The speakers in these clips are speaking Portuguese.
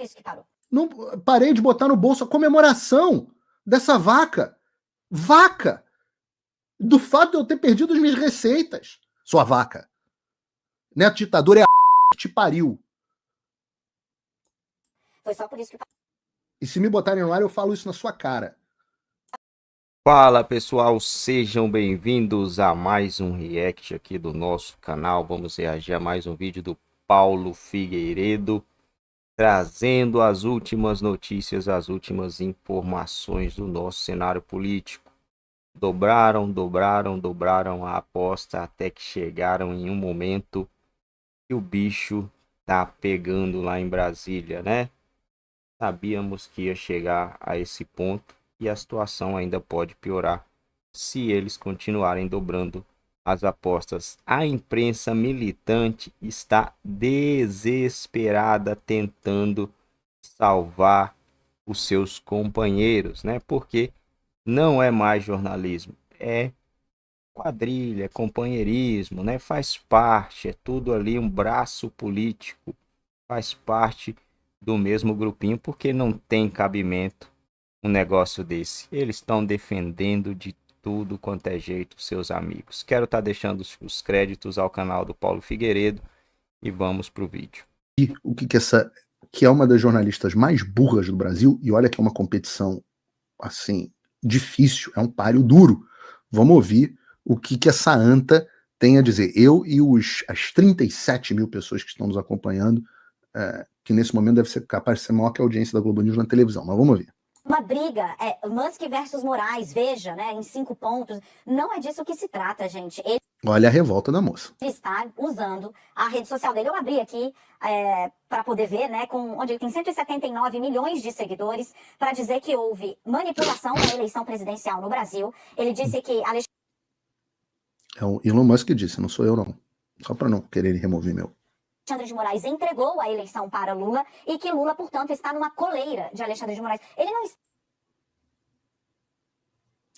por isso que parou. Tá Não parei de botar no bolso a comemoração dessa vaca. Vaca! Do fato de eu ter perdido as minhas receitas, sua vaca. Neto ditador é a que te pariu. Foi só por isso que tá E se me botarem no ar, eu falo isso na sua cara. Fala pessoal, sejam bem-vindos a mais um react aqui do nosso canal. Vamos reagir a mais um vídeo do Paulo Figueiredo trazendo as últimas notícias, as últimas informações do nosso cenário político. Dobraram, dobraram, dobraram a aposta até que chegaram em um momento que o bicho tá pegando lá em Brasília, né? Sabíamos que ia chegar a esse ponto e a situação ainda pode piorar se eles continuarem dobrando as apostas. A imprensa militante está desesperada tentando salvar os seus companheiros, né? Porque não é mais jornalismo, é quadrilha, é companheirismo, né? Faz parte, é tudo ali um braço político, faz parte do mesmo grupinho, porque não tem cabimento um negócio desse. Eles estão defendendo de tudo quanto é jeito, seus amigos. Quero estar tá deixando os créditos ao canal do Paulo Figueiredo e vamos para o vídeo. E o que que essa que é uma das jornalistas mais burras do Brasil e olha que é uma competição assim difícil, é um páreo duro. Vamos ouvir o que que essa anta tem a dizer. Eu e os as 37 mil pessoas que estão nos acompanhando, é, que nesse momento deve ser capaz de ser maior que a audiência da Globo News na televisão, mas vamos ouvir uma briga, é, Musk versus Moraes, veja, né, em cinco pontos. Não é disso que se trata, gente. Ele Olha a revolta da moça. está usando a rede social dele. Eu abri aqui é, para poder ver, né, com, onde ele tem 179 milhões de seguidores, para dizer que houve manipulação na eleição presidencial no Brasil. Ele disse que. Alexandre... É o Elon Musk que disse, não sou eu, não. Só para não querer remover meu. Alexandre de Moraes entregou a eleição para Lula e que Lula, portanto, está numa coleira de Alexandre de Moraes. Ele não está.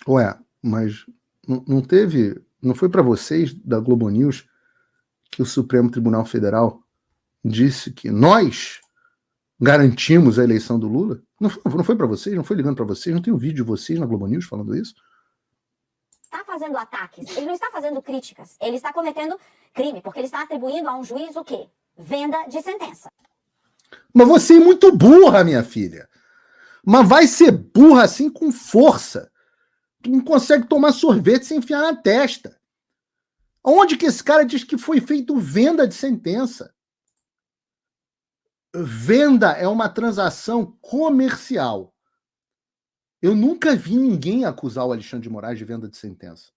Ué, mas não teve. Não foi para vocês da Globo News que o Supremo Tribunal Federal disse que nós garantimos a eleição do Lula? Não foi, não foi para vocês? Não foi ligando para vocês? Não tem um vídeo de vocês na Globo News falando isso? Está fazendo ataques, ele não está fazendo críticas, ele está cometendo crime, porque ele está atribuindo a um juiz o quê? Venda de sentença. Mas você é muito burra, minha filha. Mas vai ser burra assim com força não consegue tomar sorvete sem enfiar na testa. Onde que esse cara diz que foi feito venda de sentença? Venda é uma transação comercial. Eu nunca vi ninguém acusar o Alexandre de Moraes de venda de sentença.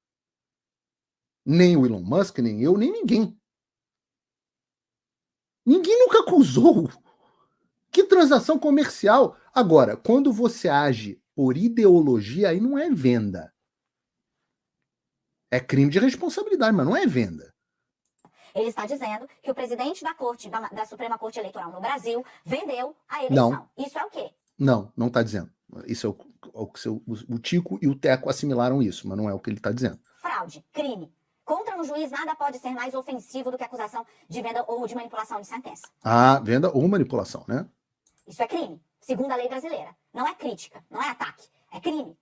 Nem o Elon Musk, nem eu, nem ninguém. Ninguém nunca acusou. Que transação comercial. Agora, quando você age por ideologia, aí não é venda. É crime de responsabilidade, mas não é venda. Ele está dizendo que o presidente da corte, da, da Suprema Corte Eleitoral no Brasil, vendeu a eleição. Não. Isso é o quê? Não, não está dizendo. Isso é o, é o, o, o Tico e o Teco assimilaram isso, mas não é o que ele está dizendo. Fraude, crime. Contra um juiz, nada pode ser mais ofensivo do que acusação de venda ou de manipulação de sentença. Ah, venda ou manipulação, né? Isso é crime segundo a lei brasileira. Não é crítica, não é ataque, é crime.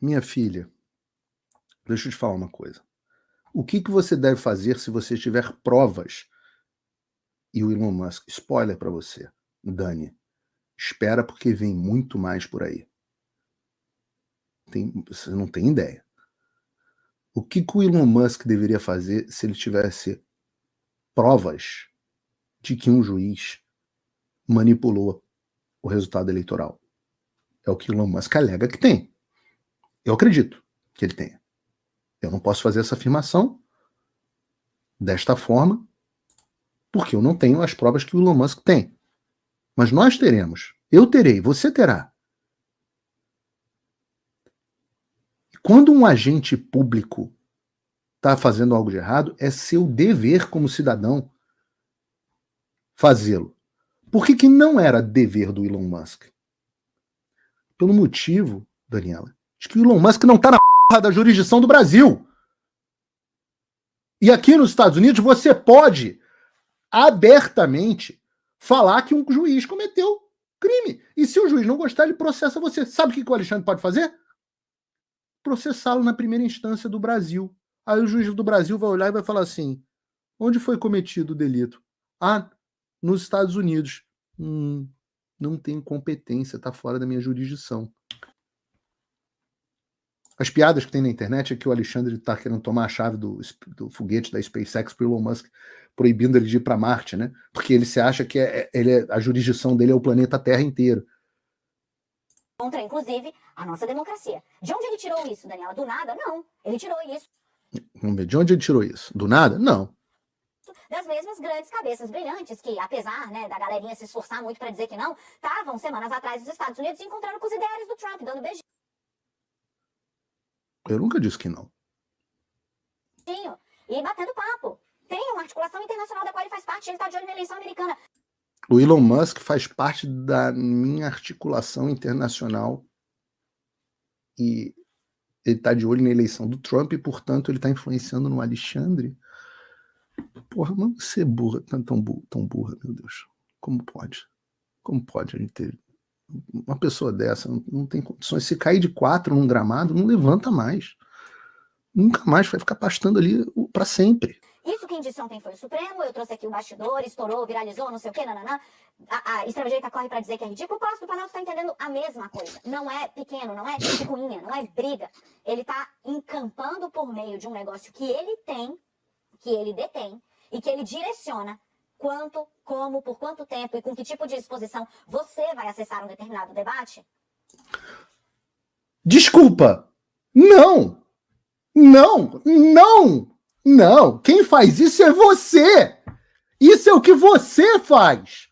Minha filha, deixa eu te falar uma coisa. O que, que você deve fazer se você tiver provas? E o Elon Musk, spoiler para você, Dani, espera porque vem muito mais por aí. Tem, você não tem ideia. O que, que o Elon Musk deveria fazer se ele tivesse provas de que um juiz manipulou o resultado eleitoral. É o que o Elon Musk alega que tem. Eu acredito que ele tenha. Eu não posso fazer essa afirmação desta forma, porque eu não tenho as provas que o Elon Musk tem. Mas nós teremos. Eu terei, você terá. Quando um agente público está fazendo algo de errado, é seu dever como cidadão fazê-lo. Por que, que não era dever do Elon Musk? Pelo motivo, Daniela, de que o Elon Musk não está na porra da jurisdição do Brasil. E aqui nos Estados Unidos você pode abertamente falar que um juiz cometeu crime. E se o juiz não gostar, ele processa você. Sabe o que, que o Alexandre pode fazer? Processá-lo na primeira instância do Brasil. Aí o juiz do Brasil vai olhar e vai falar assim: onde foi cometido o delito? Ah, nos Estados Unidos, hum, não tenho competência, está fora da minha jurisdição. As piadas que tem na internet é que o Alexandre está querendo tomar a chave do, do foguete da SpaceX para Elon Musk, proibindo ele de ir para Marte, né? Porque ele se acha que é, é, ele é, a jurisdição dele é o planeta Terra inteiro. Contra, inclusive, a nossa democracia. De onde ele tirou isso, Daniela? Do nada? Não. Ele tirou isso. Vamos ver, de onde ele tirou isso? Do nada? Não das mesmas grandes cabeças brilhantes que, apesar né, da galerinha se esforçar muito para dizer que não, estavam semanas atrás nos Estados Unidos encontrando com os ideais do Trump, dando beijinho. Eu nunca disse que não. E batendo papo. Tem uma articulação internacional da qual ele faz parte, ele está de olho na eleição americana. O Elon Musk faz parte da minha articulação internacional e ele está de olho na eleição do Trump e, portanto, ele está influenciando no Alexandre Porra, mano, você é burra, tão, tão, burra, tão burra, meu Deus. Como pode? Como pode a gente ter uma pessoa dessa? Não, não tem condições. Se cair de quatro num gramado, não levanta mais. Nunca mais vai ficar pastando ali para sempre. Isso quem disse ontem foi o Supremo, eu trouxe aqui o bastidor, estourou, viralizou, não sei o quê, nananã. A, a extrema-direita corre para dizer que é ridículo. O Palácio do Planalto está entendendo a mesma coisa. Não é pequeno, não é ruim, não é briga. Ele está encampando por meio de um negócio que ele tem, que ele detém, e que ele direciona quanto, como, por quanto tempo e com que tipo de exposição você vai acessar um determinado debate? Desculpa. Não. Não. Não. Não. Quem faz isso é você. Isso é o que você faz.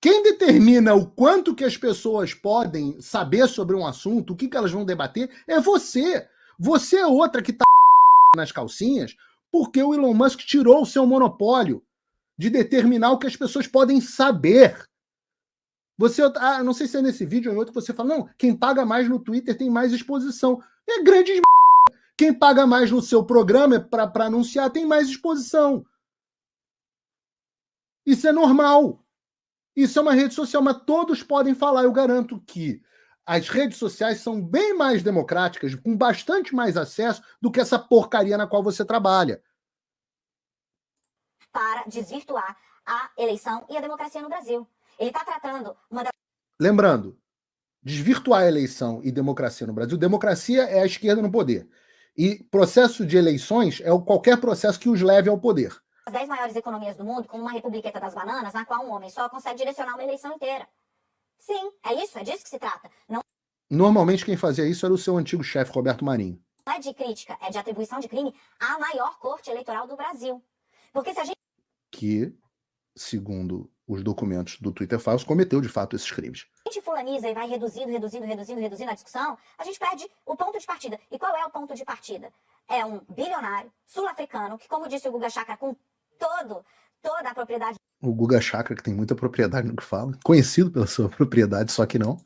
Quem determina o quanto que as pessoas podem saber sobre um assunto, o que, que elas vão debater, é você. Você é outra que está nas calcinhas, porque o Elon Musk tirou o seu monopólio de determinar o que as pessoas podem saber. Você, ah, não sei se é nesse vídeo ou em outro que você fala, não, quem paga mais no Twitter tem mais exposição. É grande Quem paga mais no seu programa para anunciar tem mais exposição. Isso é normal. Isso é uma rede social, mas todos podem falar. Eu garanto que as redes sociais são bem mais democráticas, com bastante mais acesso do que essa porcaria na qual você trabalha. Para desvirtuar a eleição e a democracia no Brasil. Ele está tratando. Uma... Lembrando, desvirtuar a eleição e democracia no Brasil, democracia é a esquerda no poder. E processo de eleições é qualquer processo que os leve ao poder. As dez maiores economias do mundo, como uma republiqueta das bananas, na qual um homem só consegue direcionar uma eleição inteira. Sim, é isso, é disso que se trata. Não... Normalmente quem fazia isso era o seu antigo chefe, Roberto Marinho. Não é de crítica, é de atribuição de crime à maior corte eleitoral do Brasil. Porque se a gente. Que, segundo os documentos do Twitter falso, cometeu de fato esses crimes. A gente fulaniza e vai reduzindo, reduzindo, reduzindo, reduzindo a discussão, a gente perde o ponto de partida. E qual é o ponto de partida? É um bilionário sul-africano que, como disse o Guga Chakra, com todo, toda a propriedade o Guga Chakra, que tem muita propriedade no que fala, conhecido pela sua propriedade, só que não.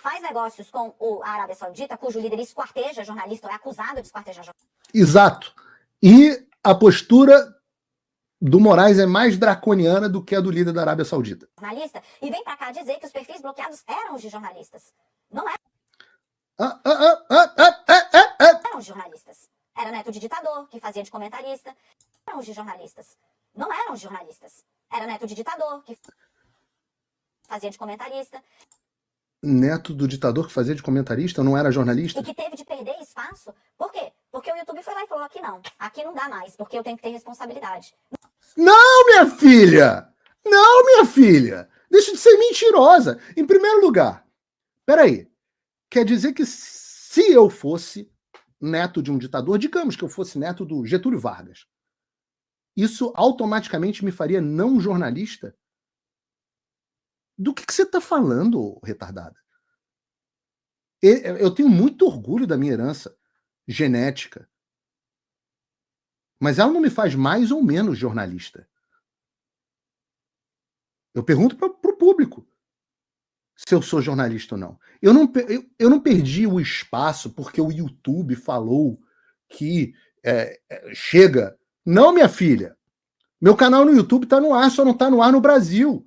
Faz negócios com o Arábia Saudita, cujo líder esquarteja jornalista, é acusado de esquartejar jornalista. Exato. E a postura do Moraes é mais draconiana do que a do líder da Arábia Saudita. Jornalista, e vem para cá dizer que os perfis bloqueados eram os de jornalistas. Não é. Ah, ah, ah, ah, ah, ah, ah. ah. Eram os jornalistas. Era neto de ditador, que fazia de comentarista. Eram os de jornalistas. Não eram os jornalistas. Era neto de ditador, que fazia de comentarista. Neto do ditador que fazia de comentarista, não era jornalista? E que teve de perder espaço. Por quê? Porque o YouTube foi lá e falou: aqui não, aqui não dá mais, porque eu tenho que ter responsabilidade. Não, minha filha! Não, minha filha! Deixa de ser mentirosa. Em primeiro lugar, peraí. Quer dizer que se eu fosse neto de um ditador, digamos que eu fosse neto do Getúlio Vargas, isso automaticamente me faria não jornalista? Do que, que você está falando, retardada? Eu tenho muito orgulho da minha herança genética. Mas ela não me faz mais ou menos jornalista. Eu pergunto para o público se eu sou jornalista ou não. Eu não, eu, eu não perdi o espaço porque o YouTube falou que é, é chega não, minha filha. Meu canal no YouTube está no ar, só não está no ar no Brasil,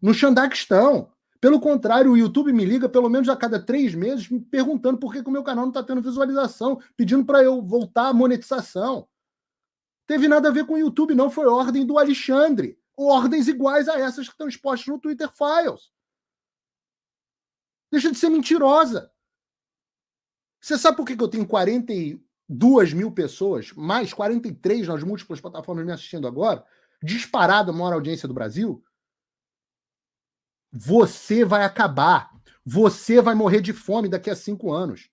no Xandaquistão. Pelo contrário, o YouTube me liga pelo menos a cada três meses me perguntando por que, que o meu canal não está tendo visualização, pedindo para eu voltar à monetização. Teve nada a ver com o YouTube, não. Foi ordem do Alexandre. Ordens iguais a essas que estão expostas no Twitter Files. Deixa de ser mentirosa. Você sabe por que, que eu tenho 40 e 2 mil pessoas, mais 43 nas múltiplas plataformas me assistindo agora, disparado a maior audiência do Brasil, você vai acabar. Você vai morrer de fome daqui a cinco anos.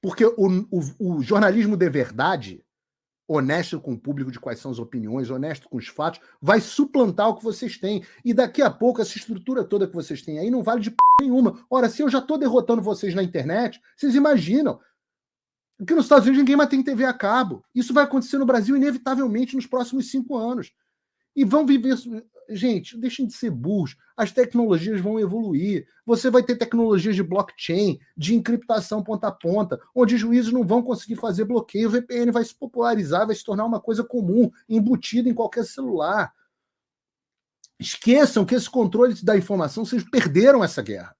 Porque o, o, o jornalismo de verdade honesto com o público de quais são as opiniões, honesto com os fatos, vai suplantar o que vocês têm. E daqui a pouco essa estrutura toda que vocês têm aí não vale de p... nenhuma. Ora, se eu já estou derrotando vocês na internet, vocês imaginam que nos Estados Unidos ninguém mais tem TV a cabo. Isso vai acontecer no Brasil inevitavelmente nos próximos cinco anos. E vão viver gente, deixem de ser burros. As tecnologias vão evoluir. Você vai ter tecnologias de blockchain, de encriptação ponta a ponta, onde juízes não vão conseguir fazer bloqueio. O VPN vai se popularizar, vai se tornar uma coisa comum, embutida em qualquer celular. Esqueçam que esse controle da informação, vocês perderam essa guerra.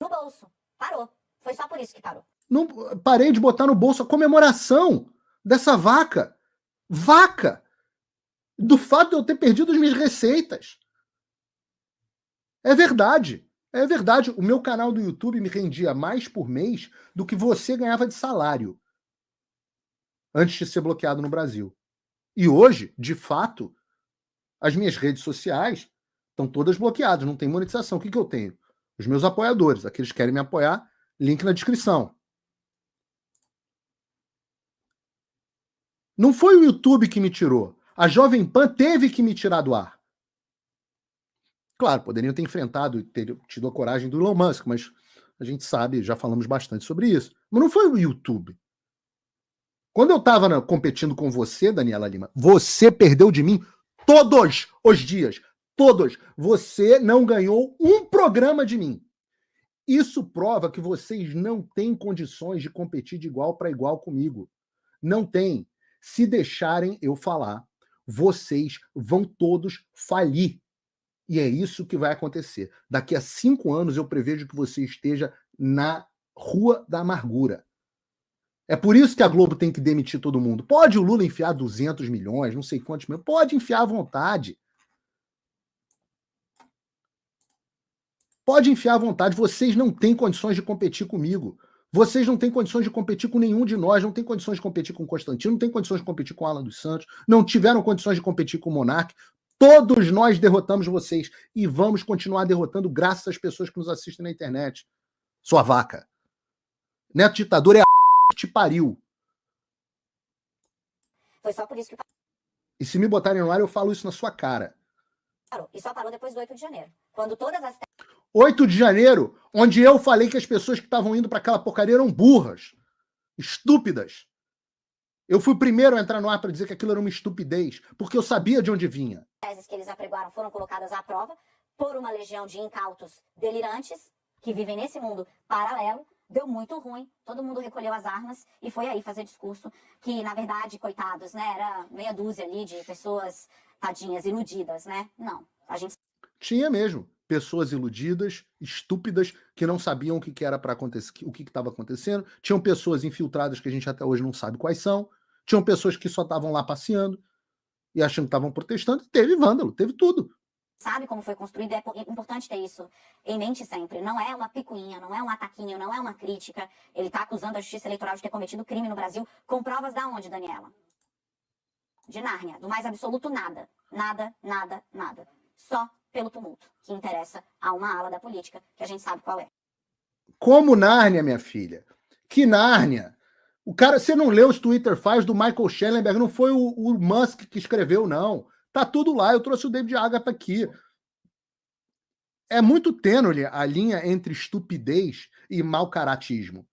No bolso. Parou. Foi só por isso que parou. Não, parei de botar no bolso a comemoração dessa vaca. Vaca! do fato de eu ter perdido as minhas receitas. É verdade. É verdade. O meu canal do YouTube me rendia mais por mês do que você ganhava de salário antes de ser bloqueado no Brasil. E hoje, de fato, as minhas redes sociais estão todas bloqueadas, não tem monetização. O que, que eu tenho? Os meus apoiadores, aqueles que querem me apoiar, link na descrição. Não foi o YouTube que me tirou. A Jovem Pan teve que me tirar do ar. Claro, poderiam ter enfrentado e ter tido a coragem do Elon Musk, mas a gente sabe, já falamos bastante sobre isso. Mas não foi o YouTube. Quando eu estava competindo com você, Daniela Lima, você perdeu de mim todos os dias. Todos. Você não ganhou um programa de mim. Isso prova que vocês não têm condições de competir de igual para igual comigo. Não tem. Se deixarem eu falar, vocês vão todos falir. E é isso que vai acontecer. Daqui a cinco anos eu prevejo que você esteja na rua da amargura. É por isso que a Globo tem que demitir todo mundo. Pode o Lula enfiar 200 milhões, não sei quantos milhões, pode enfiar à vontade. Pode enfiar à vontade, vocês não têm condições de competir comigo. Vocês não têm condições de competir com nenhum de nós, não têm condições de competir com o Constantino, não têm condições de competir com o Alan dos Santos, não tiveram condições de competir com o Monark. Todos nós derrotamos vocês e vamos continuar derrotando graças às pessoas que nos assistem na internet. Sua vaca. Neto Ditador é a que te pariu. Foi só por isso que. E se me botarem no ar, eu falo isso na sua cara. E só parou depois do 8 de janeiro. Quando todas as. 8 de janeiro, onde eu falei que as pessoas que estavam indo para aquela porcaria eram burras, estúpidas. Eu fui o primeiro a entrar no ar para dizer que aquilo era uma estupidez, porque eu sabia de onde vinha. As teses que eles apregoaram foram colocadas à prova por uma legião de incautos delirantes que vivem nesse mundo paralelo. Deu muito ruim, todo mundo recolheu as armas e foi aí fazer discurso que, na verdade, coitados, né, era meia dúzia ali de pessoas tadinhas, iludidas, né? Não, a gente... Tinha mesmo pessoas iludidas, estúpidas, que não sabiam o que, era para acontecer, o que estava acontecendo. Tinham pessoas infiltradas que a gente até hoje não sabe quais são. Tinham pessoas que só estavam lá passeando e achando que estavam protestando. Teve vândalo, teve tudo. Sabe como foi construído? É, é importante ter isso em mente sempre. Não é uma picuinha, não é um ataquinho, não é uma crítica. Ele está acusando a Justiça Eleitoral de ter cometido crime no Brasil com provas da onde, Daniela? De Nárnia, do mais absoluto nada. Nada, nada, nada. Só pelo tumulto, que interessa a uma ala da política, que a gente sabe qual é. Como Nárnia, minha filha? Que Nárnia? O cara, você não leu os Twitter faz do Michael Schellenberg, não foi o, o, Musk que escreveu, não. Tá tudo lá, eu trouxe o David Agatha aqui. É muito tênue a linha entre estupidez e mau caratismo.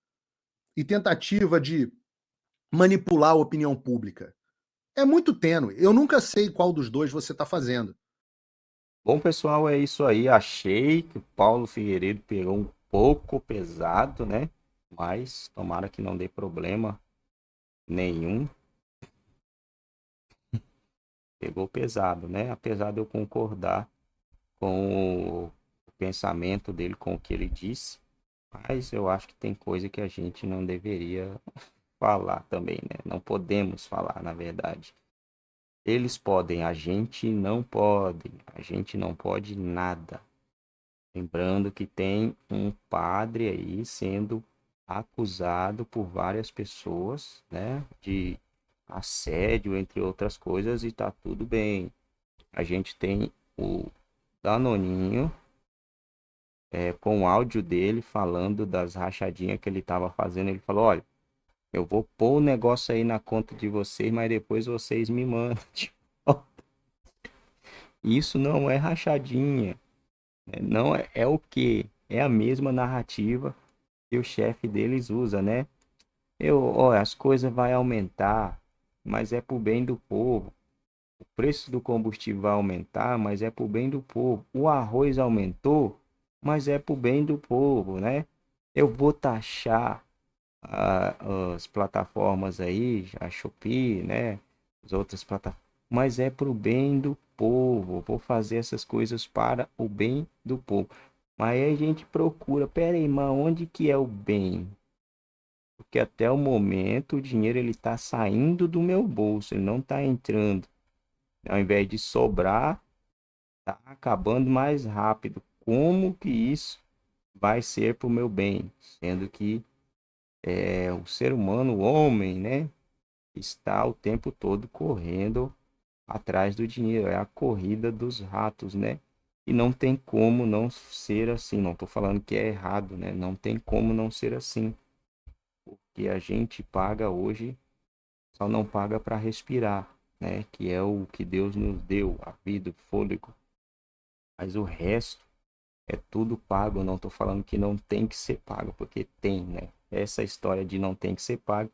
E tentativa de manipular a opinião pública. É muito tênue. Eu nunca sei qual dos dois você está fazendo. Bom, pessoal, é isso aí. Achei que o Paulo Figueiredo pegou um pouco pesado, né? Mas tomara que não dê problema nenhum. Pegou pesado, né? Apesar de eu concordar com o pensamento dele, com o que ele disse. Mas eu acho que tem coisa que a gente não deveria falar também, né? Não podemos falar, na verdade. Eles podem, a gente não pode. A gente não pode nada. Lembrando que tem um padre aí sendo acusado por várias pessoas, né, de assédio, entre outras coisas, e tá tudo bem. A gente tem o Danoninho é, com o áudio dele falando das rachadinhas que ele estava fazendo. Ele falou: olha, eu vou pôr o negócio aí na conta de vocês, mas depois vocês me mandam. Isso não é rachadinha. Né? Não é, é o que? É a mesma narrativa que o chefe deles usa, né? Eu, olha, as coisas vão aumentar, mas é pro bem do povo. O preço do combustível vai aumentar, mas é pro bem do povo. O arroz aumentou, mas é pro bem do povo, né? Eu vou taxar a, as plataformas aí, a Shopee, né? As outras plataformas. Mas é para o bem do povo. Vou fazer essas coisas para o bem do povo. Mas aí a gente procura, pera aí, mas onde que é o bem? Porque até o momento o dinheiro ele está saindo do meu bolso, ele não está entrando. Ao invés de sobrar, está acabando mais rápido. Como que isso vai ser para o meu bem? Sendo que é, o ser humano, o homem, né? Está o tempo todo correndo atrás do dinheiro. É a corrida dos ratos, né? E não tem como não ser assim. Não estou falando que é errado, né? Não tem como não ser assim. Porque a gente paga hoje, só não paga para respirar, né? Que é o que Deus nos deu, a vida, o fôlego. Mas o resto é tudo pago. Não estou falando que não tem que ser pago, porque tem, né? essa história de não tem que ser pago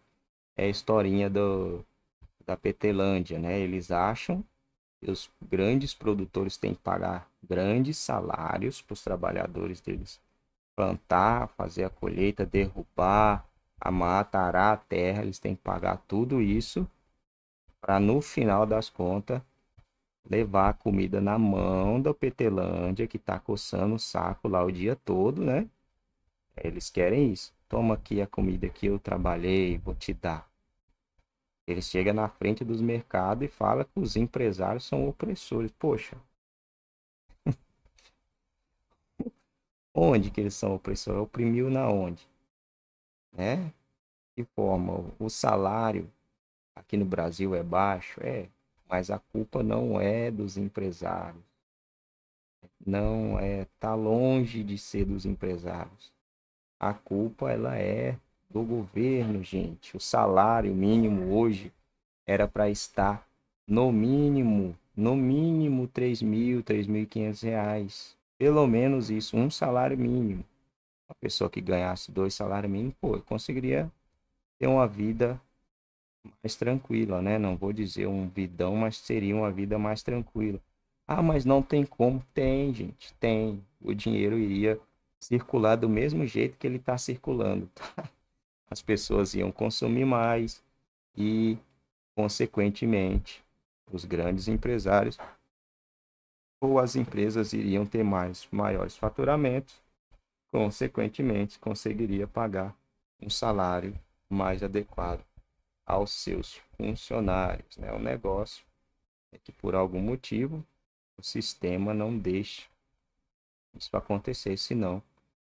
é a historinha do, da Petelândia, né? Eles acham que os grandes produtores têm que pagar grandes salários para os trabalhadores deles plantar, fazer a colheita, derrubar a mata, arar a terra, eles têm que pagar tudo isso para no final das contas levar a comida na mão da Petelândia que está coçando o saco lá o dia todo, né? Eles querem isso. Toma aqui a comida que eu trabalhei, vou te dar. Ele chega na frente dos mercados e fala que os empresários são opressores. Poxa. onde que eles são opressores? Oprimiu na onde? Né? De forma, o salário aqui no Brasil é baixo, é, mas a culpa não é dos empresários. Não é, tá longe de ser dos empresários a culpa ela é do governo, gente. O salário mínimo hoje era para estar no mínimo, no mínimo 3.000, mil, 3.500 reais. Pelo menos isso, um salário mínimo. Uma pessoa que ganhasse dois salários mínimos, pô, conseguiria ter uma vida mais tranquila, né? Não vou dizer um vidão, mas seria uma vida mais tranquila. Ah, mas não tem como. Tem, gente, tem. O dinheiro iria circular do mesmo jeito que ele está circulando. Tá? As pessoas iam consumir mais e, consequentemente, os grandes empresários ou as empresas iriam ter mais maiores faturamentos, consequentemente, conseguiria pagar um salário mais adequado aos seus funcionários. Né? O negócio é que, por algum motivo, o sistema não deixa isso acontecer, senão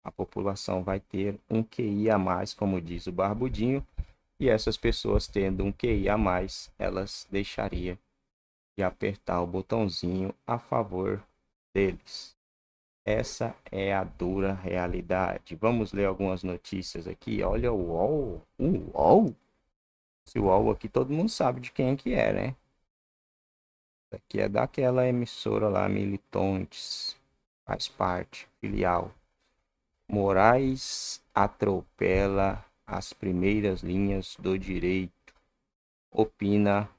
a população vai ter um QI a mais, como diz o Barbudinho, e essas pessoas tendo um QI a mais, elas deixariam de apertar o botãozinho a favor deles. Essa é a dura realidade. Vamos ler algumas notícias aqui. Olha o UOL. O UOL? Esse UOL aqui todo mundo sabe de quem é que é, né? Isso aqui é daquela emissora lá, Militontes. Faz parte, filial Moraes atropela as primeiras linhas do direito, opina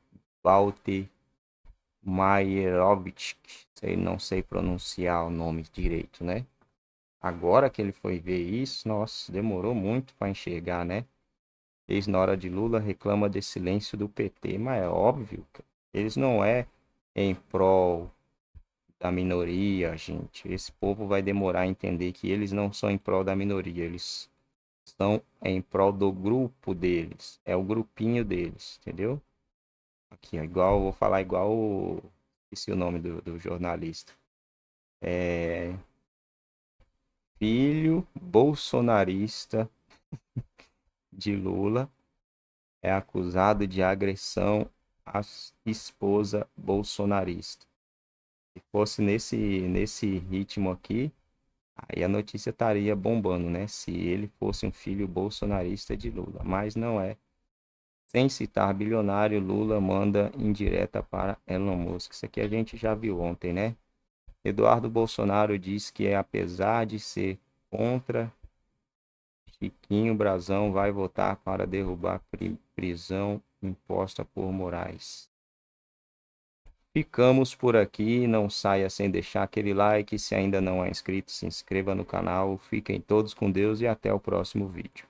Walter Mayerovitch, não sei pronunciar o nome direito, né? Agora que ele foi ver isso, nossa, demorou muito para enxergar, né? Ex-nora de Lula reclama de silêncio do PT, mas é óbvio, eles não é em prol da minoria, gente. Esse povo vai demorar a entender que eles não são em prol da minoria, eles são em prol do grupo deles, é o grupinho deles, entendeu? Aqui, igual, vou falar igual, esse o nome do, do jornalista. É... Filho bolsonarista de Lula é acusado de agressão à esposa bolsonarista. Se fosse nesse, nesse ritmo aqui, aí a notícia estaria bombando, né? Se ele fosse um filho bolsonarista de Lula, mas não é. Sem citar bilionário, Lula manda indireta para Elon Musk. Isso aqui a gente já viu ontem, né? Eduardo Bolsonaro diz que, é apesar de ser contra Chiquinho Brazão vai votar para derrubar prisão imposta por Moraes. Ficamos por aqui, não saia sem deixar aquele like. Se ainda não é inscrito, se inscreva no canal. Fiquem todos com Deus e até o próximo vídeo.